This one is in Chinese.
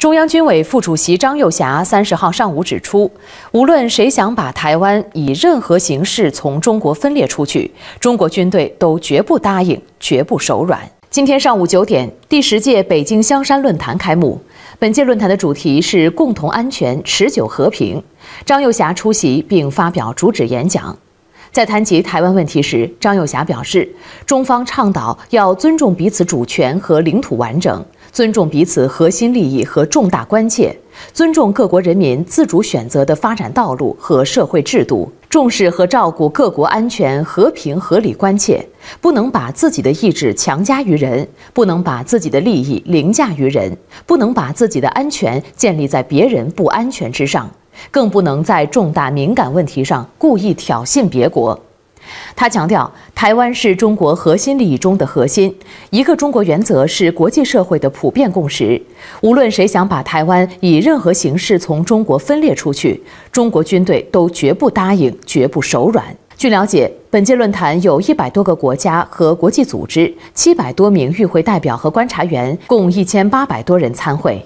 中央军委副主席张又侠三十号上午指出，无论谁想把台湾以任何形式从中国分裂出去，中国军队都绝不答应，绝不手软。今天上午九点，第十届北京香山论坛开幕，本届论坛的主题是共同安全、持久和平。张又侠出席并发表主旨演讲，在谈及台湾问题时，张又侠表示，中方倡导要尊重彼此主权和领土完整。尊重彼此核心利益和重大关切，尊重各国人民自主选择的发展道路和社会制度，重视和照顾各国安全、和平、合理关切，不能把自己的意志强加于人，不能把自己的利益凌驾于人，不能把自己的安全建立在别人不安全之上，更不能在重大敏感问题上故意挑衅别国。他强调，台湾是中国核心利益中的核心，一个中国原则是国际社会的普遍共识。无论谁想把台湾以任何形式从中国分裂出去，中国军队都绝不答应，绝不手软。据了解，本届论坛有一百多个国家和国际组织，七百多名与会代表和观察员，共一千八百多人参会。